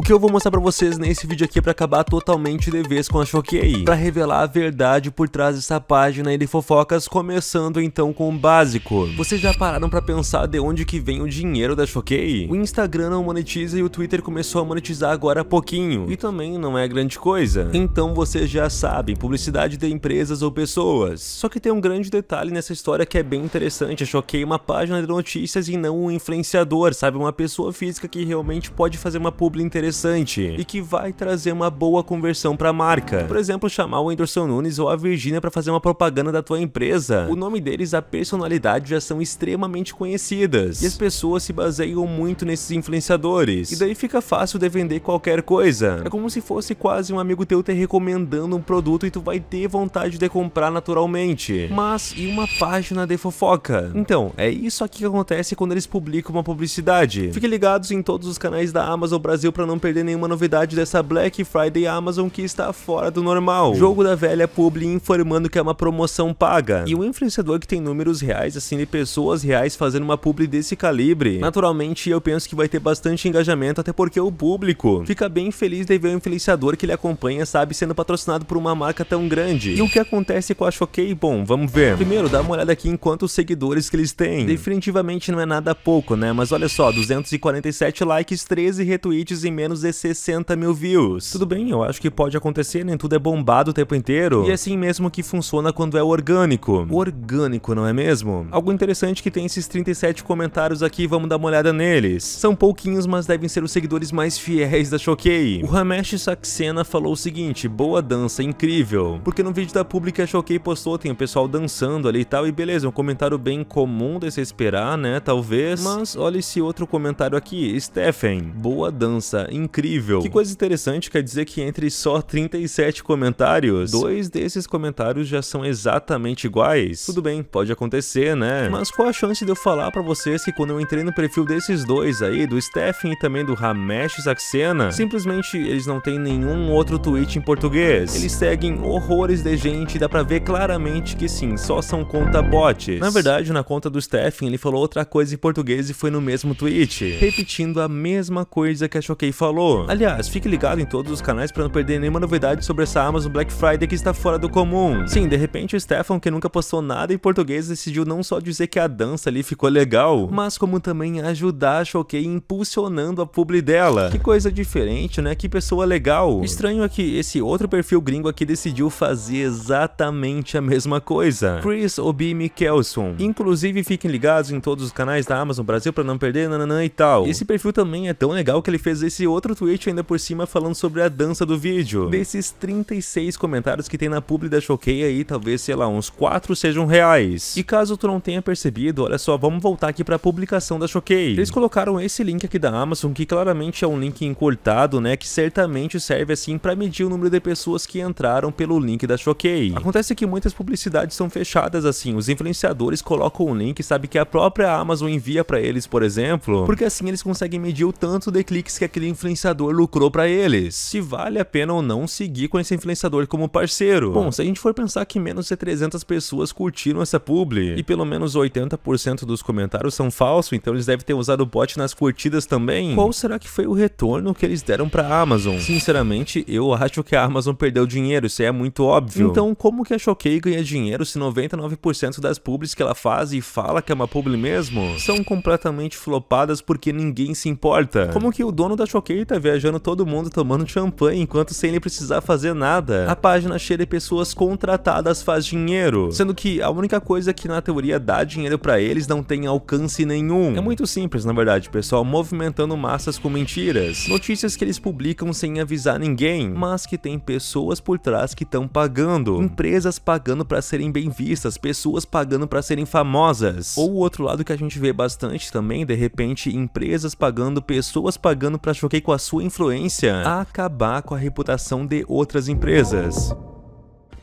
O que eu vou mostrar pra vocês nesse vídeo aqui é pra acabar totalmente de vez com a Choquei, pra revelar a verdade por trás dessa página de fofocas, começando então com o básico. Vocês já pararam pra pensar de onde que vem o dinheiro da Choquei? O Instagram não monetiza e o Twitter começou a monetizar agora há pouquinho, e também não é grande coisa. Então vocês já sabem, publicidade de empresas ou pessoas. Só que tem um grande detalhe nessa história que é bem interessante, eu choquei é uma página de notícias e não um influenciador, sabe? Uma pessoa física que realmente pode fazer uma publi interessante interessante e que vai trazer uma boa conversão para a marca. Por exemplo, chamar o Anderson Nunes ou a Virginia para fazer uma propaganda da tua empresa. O nome deles, a personalidade já são extremamente conhecidas e as pessoas se baseiam muito nesses influenciadores. E daí fica fácil de vender qualquer coisa. É como se fosse quase um amigo teu te recomendando um produto e tu vai ter vontade de comprar naturalmente. Mas e uma página de fofoca? Então, é isso aqui que acontece quando eles publicam uma publicidade. Fiquem ligados em todos os canais da Amazon Brasil para não perder nenhuma novidade dessa Black Friday Amazon que está fora do normal. Jogo da velha publi informando que é uma promoção paga. E um influenciador que tem números reais, assim, de pessoas reais fazendo uma publi desse calibre. Naturalmente, eu penso que vai ter bastante engajamento, até porque o público fica bem feliz de ver o influenciador que ele acompanha, sabe, sendo patrocinado por uma marca tão grande. E o que acontece com a Choquei? Bom, vamos ver. Primeiro, dá uma olhada aqui em quantos seguidores que eles têm. Definitivamente não é nada pouco, né? Mas olha só, 247 likes, 13 retweets e menos de 60 mil views. Tudo bem, eu acho que pode acontecer, nem né? tudo é bombado o tempo inteiro. E é assim mesmo que funciona quando é orgânico. Orgânico, não é mesmo? Algo interessante que tem esses 37 comentários aqui, vamos dar uma olhada neles. São pouquinhos, mas devem ser os seguidores mais fiéis da Choquei. O Ramesh Saxena falou o seguinte, boa dança, incrível. Porque no vídeo da pública a Choquei postou, tem o pessoal dançando ali e tal, e beleza, um comentário bem comum de se esperar, né, talvez. Mas olha esse outro comentário aqui, Stephen, boa dança, incrível. Que coisa interessante, quer dizer que entre só 37 comentários, dois desses comentários já são exatamente iguais. Tudo bem, pode acontecer, né? Mas qual a chance de eu falar para vocês que quando eu entrei no perfil desses dois aí, do Stephen e também do Ramesh Saxena, simplesmente eles não têm nenhum outro tweet em português. Eles seguem horrores de gente, dá pra ver claramente que sim, só são conta bots. Na verdade, na conta do Stephen, ele falou outra coisa em português e foi no mesmo tweet, repetindo a mesma coisa que a Choquei falou. Aliás, fique ligado em todos os canais para não perder nenhuma novidade sobre essa Amazon Black Friday que está fora do comum. Sim, de repente o Stefan, que nunca postou nada em português, decidiu não só dizer que a dança ali ficou legal, mas como também ajudar a Choquei impulsionando a publi dela. Que coisa diferente, né? Que pessoa legal. Estranho é que esse outro perfil gringo aqui decidiu fazer exatamente a mesma coisa. Chris Obi Mikkelson. Inclusive, fiquem ligados em todos os canais da Amazon Brasil para não perder nananã e tal. Esse perfil também é tão legal que ele fez esse outro tweet ainda por cima falando sobre a dança do vídeo. Desses 36 comentários que tem na publi da Choquei aí, talvez, sei lá, uns 4 sejam reais. E caso tu não tenha percebido, olha só, vamos voltar aqui pra publicação da Choquei. Eles colocaram esse link aqui da Amazon, que claramente é um link encurtado, né, que certamente serve assim pra medir o número de pessoas que entraram pelo link da Choquei. Acontece que muitas publicidades são fechadas assim, os influenciadores colocam um link, sabe, que a própria Amazon envia pra eles, por exemplo, porque assim eles conseguem medir o tanto de cliques que aquele influenciador lucrou para eles, se vale a pena ou não seguir com esse influenciador como parceiro. Bom, se a gente for pensar que menos de 300 pessoas curtiram essa publi e pelo menos 80% dos comentários são falsos, então eles devem ter usado o bot nas curtidas também. Qual será que foi o retorno que eles deram para a Amazon? Sinceramente, eu acho que a Amazon perdeu dinheiro, isso é muito óbvio. Então, como que a Choquei ganha dinheiro se 99% das publis que ela faz e fala que é uma publi mesmo são completamente flopadas porque ninguém se importa? Como que o dono da Choquei Keita tá viajando todo mundo tomando champanhe enquanto sem ele precisar fazer nada. A página cheia de pessoas contratadas faz dinheiro, sendo que a única coisa que na teoria dá dinheiro para eles não tem alcance nenhum. É muito simples, na verdade, pessoal, movimentando massas com mentiras. Notícias que eles publicam sem avisar ninguém, mas que tem pessoas por trás que estão pagando. Empresas pagando para serem bem vistas, pessoas pagando para serem famosas. Ou o outro lado que a gente vê bastante também, de repente, empresas pagando, pessoas pagando para choquei com a sua influência acabar com a reputação de outras empresas.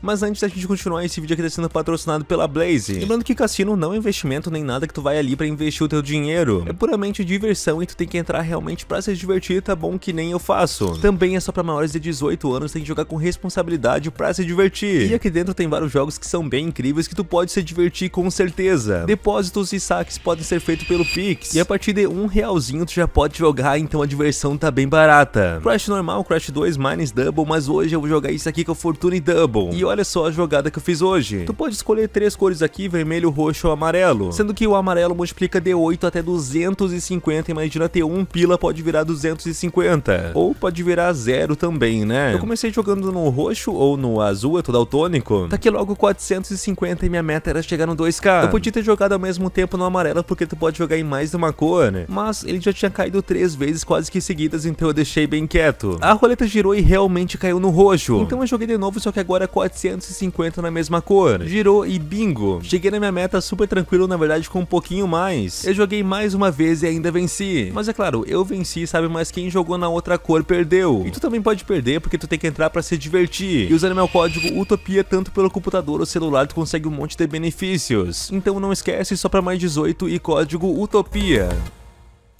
Mas antes da gente continuar, esse vídeo aqui está sendo patrocinado pela Blaze. Lembrando que cassino não é investimento nem nada que tu vai ali para investir o teu dinheiro. É puramente diversão e tu tem que entrar realmente para se divertir, tá bom? Que nem eu faço. Também é só para maiores de 18 anos, tem que jogar com responsabilidade para se divertir. E aqui dentro tem vários jogos que são bem incríveis que tu pode se divertir com certeza. Depósitos e saques podem ser feitos pelo Pix. E a partir de um realzinho tu já pode jogar, então a diversão tá bem barata. Crash normal, Crash 2, Mines Double, mas hoje eu vou jogar isso aqui com é a Fortune Double. E olha só a jogada que eu fiz hoje. Tu pode escolher três cores aqui, vermelho, roxo ou amarelo. Sendo que o amarelo multiplica de 8 até 250, imagina ter um pila pode virar 250. Ou pode virar zero também, né? Eu comecei jogando no roxo ou no azul, é tudo autônico. Tá aqui logo 450 e minha meta era chegar no 2k. Eu podia ter jogado ao mesmo tempo no amarelo porque tu pode jogar em mais de uma cor, né? Mas ele já tinha caído três vezes quase que seguidas, então eu deixei bem quieto. A roleta girou e realmente caiu no roxo. Então eu joguei de novo, só que agora é 400 450 na mesma cor. Girou e bingo. Cheguei na minha meta super tranquilo, na verdade com um pouquinho mais. Eu joguei mais uma vez e ainda venci. Mas é claro, eu venci, sabe, mas quem jogou na outra cor perdeu. E tu também pode perder porque tu tem que entrar pra se divertir. E usando meu código UTOPIA tanto pelo computador ou celular tu consegue um monte de benefícios. Então não esquece, só pra mais 18 e código UTOPIA.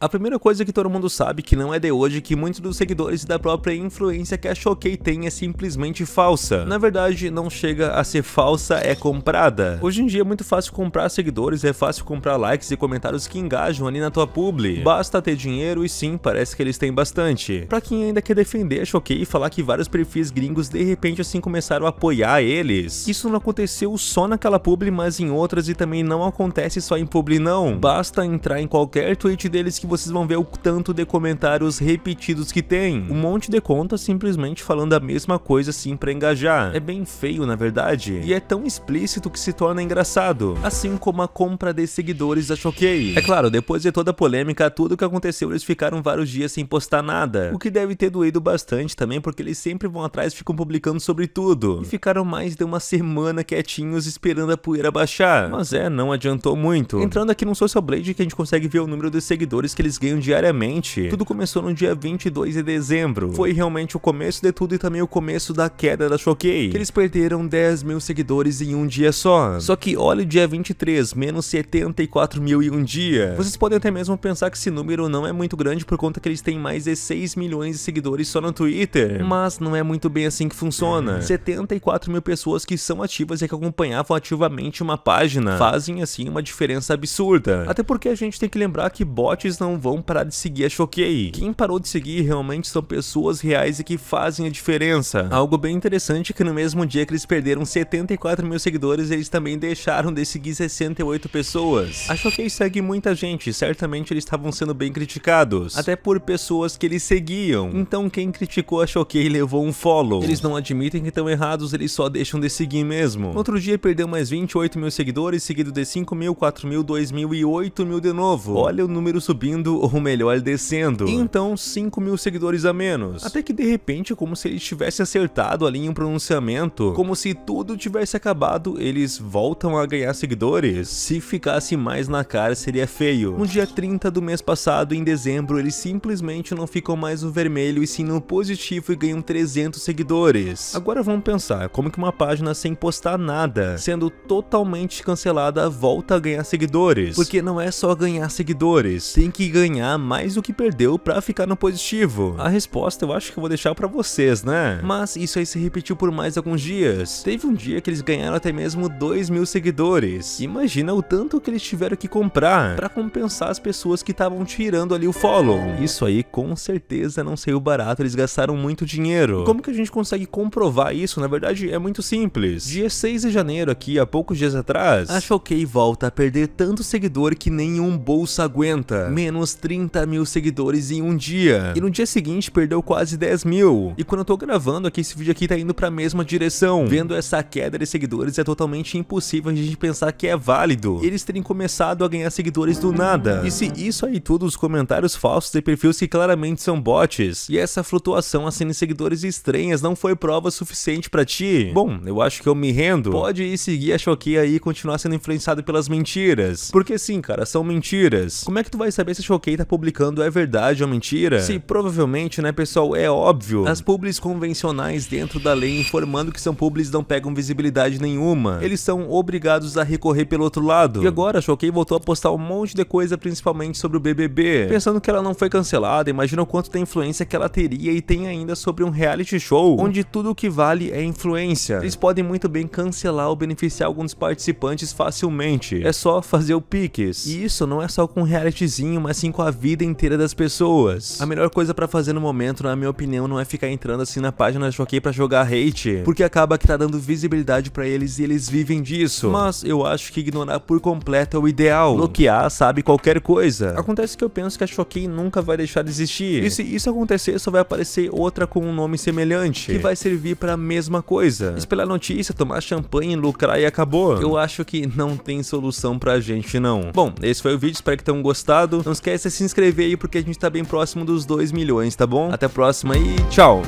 A primeira coisa que todo mundo sabe que não é de hoje é que muitos dos seguidores da própria influência que a Choquei tem é simplesmente falsa. Na verdade, não chega a ser falsa, é comprada. Hoje em dia é muito fácil comprar seguidores, é fácil comprar likes e comentários que engajam ali na tua publi. Basta ter dinheiro e sim, parece que eles têm bastante. Pra quem ainda quer defender a Choquei e falar que vários perfis gringos de repente assim começaram a apoiar eles. Isso não aconteceu só naquela publi, mas em outras e também não acontece só em publi não. Basta entrar em qualquer tweet deles que vocês vão ver o tanto de comentários repetidos que tem. Um monte de conta simplesmente falando a mesma coisa assim pra engajar. É bem feio, na verdade. E é tão explícito que se torna engraçado. Assim como a compra de seguidores da Choquei. É claro, depois de toda a polêmica, tudo que aconteceu, eles ficaram vários dias sem postar nada. O que deve ter doído bastante também, porque eles sempre vão atrás e ficam publicando sobre tudo. E ficaram mais de uma semana quietinhos esperando a poeira baixar. Mas é, não adiantou muito. Entrando aqui no Social Blade que a gente consegue ver o número de seguidores que eles ganham diariamente. Tudo começou no dia 22 de dezembro. Foi realmente o começo de tudo e também o começo da queda da Choquei. Eles perderam 10 mil seguidores em um dia só. Só que olha o dia 23, menos 74 mil em um dia. Vocês podem até mesmo pensar que esse número não é muito grande por conta que eles têm mais de 6 milhões de seguidores só no Twitter. Mas não é muito bem assim que funciona. 74 uhum. mil pessoas que são ativas e que acompanhavam ativamente uma página fazem assim uma diferença absurda. Até porque a gente tem que lembrar que bots não não vão parar de seguir a Choquei. Quem parou de seguir realmente são pessoas reais e que fazem a diferença. Algo bem interessante é que no mesmo dia que eles perderam 74 mil seguidores, eles também deixaram de seguir 68 pessoas. A Choquei segue muita gente, certamente eles estavam sendo bem criticados, até por pessoas que eles seguiam. Então quem criticou a Choquei levou um follow. Eles não admitem que estão errados, eles só deixam de seguir mesmo. No outro dia perdeu mais 28 mil seguidores, seguido de 5 mil, 4 mil, 2 mil e 8 mil de novo. Olha o número subindo subindo, ou melhor, descendo. E então 5 mil seguidores a menos. Até que de repente, como se ele tivesse acertado ali em um pronunciamento, como se tudo tivesse acabado, eles voltam a ganhar seguidores. Se ficasse mais na cara, seria feio. No dia 30 do mês passado, em dezembro, eles simplesmente não ficam mais no vermelho e sim no positivo e ganham 300 seguidores. Agora vamos pensar, como que uma página sem postar nada, sendo totalmente cancelada, volta a ganhar seguidores? Porque não é só ganhar seguidores, tem que ganhar mais do que perdeu para ficar no positivo? A resposta eu acho que eu vou deixar para vocês, né? Mas isso aí se repetiu por mais alguns dias. Teve um dia que eles ganharam até mesmo 2 mil seguidores. Imagina o tanto que eles tiveram que comprar para compensar as pessoas que estavam tirando ali o follow. Isso aí com certeza não saiu barato, eles gastaram muito dinheiro. Como que a gente consegue comprovar isso? Na verdade é muito simples. Dia 6 de janeiro aqui, há poucos dias atrás, a Choquei volta a perder tanto seguidor que nenhum bolso aguenta. Men menos 30 mil seguidores em um dia. E no dia seguinte perdeu quase 10 mil. E quando eu tô gravando aqui, esse vídeo aqui tá indo pra mesma direção. Vendo essa queda de seguidores é totalmente impossível a gente pensar que é válido. Eles terem começado a ganhar seguidores do nada. E se isso aí tudo, os comentários falsos e perfis que claramente são bots. E essa flutuação assim de seguidores estranhas não foi prova suficiente pra ti. Bom, eu acho que eu me rendo. Pode ir seguir a Choqueia aí e continuar sendo influenciado pelas mentiras. Porque sim, cara, são mentiras. Como é que tu vai saber essa Choquei tá publicando é verdade ou mentira? Se provavelmente, né, pessoal? É óbvio. As publis convencionais dentro da lei informando que são publis não pegam visibilidade nenhuma. Eles são obrigados a recorrer pelo outro lado. E agora Choquei voltou a postar um monte de coisa, principalmente sobre o BBB. Pensando que ela não foi cancelada, imagina o quanto tem influência que ela teria e tem ainda sobre um reality show, onde tudo o que vale é influência. Eles podem muito bem cancelar ou beneficiar alguns participantes facilmente. É só fazer o piques. E isso não é só com realityzinho, assim com a vida inteira das pessoas. A melhor coisa para fazer no momento, na minha opinião, não é ficar entrando assim na página Choquei para jogar hate, porque acaba que tá dando visibilidade para eles e eles vivem disso. Mas eu acho que ignorar por completo é o ideal. Bloquear, sabe, qualquer coisa. Acontece que eu penso que a Choquei nunca vai deixar de existir. E se isso acontecer, só vai aparecer outra com um nome semelhante, que vai servir para a mesma coisa. Espelhar notícia, tomar champanhe, lucrar e acabou. Eu acho que não tem solução pra gente não. Bom, esse foi o vídeo, espero que tenham gostado. Não esquece de se inscrever aí porque a gente tá bem próximo dos 2 milhões, tá bom? Até a próxima e tchau!